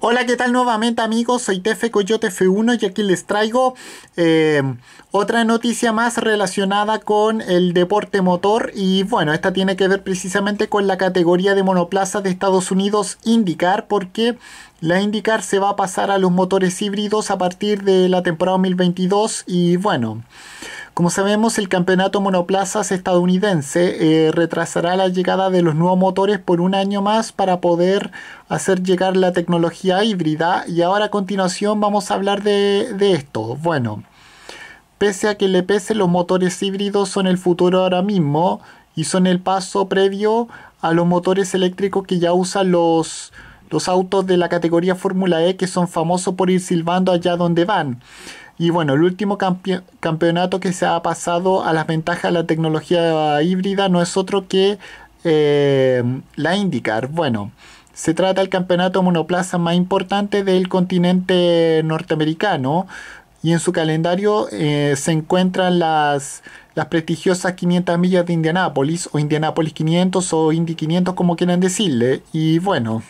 Hola, ¿qué tal nuevamente amigos? Soy Tefe Coyote F1 y aquí les traigo eh, otra noticia más relacionada con el deporte motor y bueno, esta tiene que ver precisamente con la categoría de monoplaza de Estados Unidos IndyCar porque la IndyCar se va a pasar a los motores híbridos a partir de la temporada 2022 y bueno... Como sabemos, el campeonato monoplazas estadounidense eh, retrasará la llegada de los nuevos motores por un año más para poder hacer llegar la tecnología híbrida y ahora a continuación vamos a hablar de, esto. Bueno, pese a que le pese, los motores híbridos son el futuro ahora mismo y son el paso previo a los motores eléctricos que ya usan los autos de la categoría Fórmula E que son famosos por ir silbando allá donde van. Y bueno, el último campeonato que se ha pasado a las ventajas de la tecnología híbrida no es otro que eh, la IndyCar. Bueno, se trata del campeonato monoplaza más importante del continente norteamericano y en su calendario eh, se encuentran las, prestigiosas 500 millas de Indianápolis o Indianápolis 500 o Indy 500 como quieran decirle. Y bueno,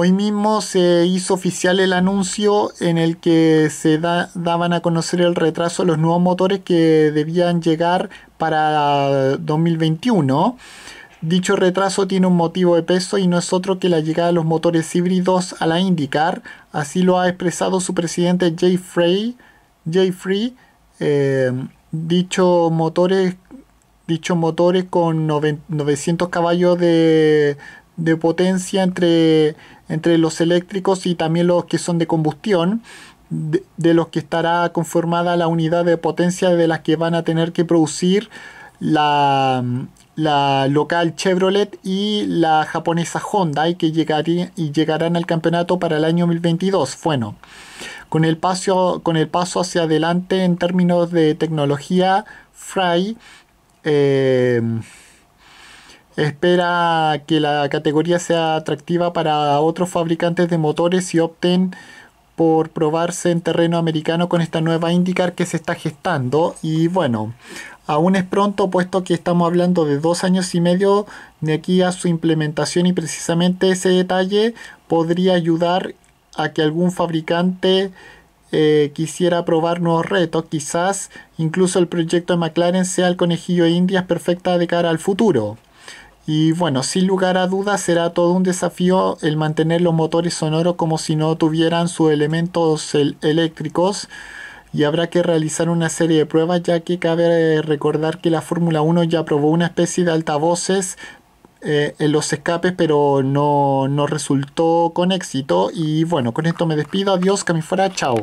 Hoy mismo se hizo oficial el anuncio en el que se daban a conocer el retraso de los nuevos motores que debían llegar para 2021. Dicho retraso tiene un motivo de peso y no es otro que la llegada de los motores híbridos a la IndyCar. Así lo ha expresado su presidente Jay Frey. Jay Free, eh, dicho motores, motores con 900 caballos de potencia entre entre los eléctricos y también los que son de combustión, de, los que estará conformada la unidad de potencia de las que van a tener que producir la, la local Chevrolet y la japonesa Honda y que y llegarán al campeonato para el año 2022. Bueno, con el paso, con el paso hacia adelante en términos de tecnología, Fry eh, espera que la categoría sea atractiva para otros fabricantes de motores y opten por probarse en terreno americano con esta nueva IndyCar que se está gestando. Y bueno, aún es pronto, puesto que estamos hablando de dos años y medio de aquí a su implementación y precisamente ese detalle podría ayudar a que algún fabricante eh, quisiera probar nuevos retos. Quizás incluso el proyecto de McLaren sea el conejillo de indias perfecta de cara al futuro. Y bueno, sin lugar a dudas será todo un desafío el mantener los motores sonoros como si no tuvieran sus elementos eléctricos y habrá que realizar una serie de pruebas ya que cabe eh, recordar que la Fórmula 1 ya probó una especie de altavoces eh, en los escapes pero no, no resultó con éxito y bueno, con esto me despido, adiós, que me fuera, chao.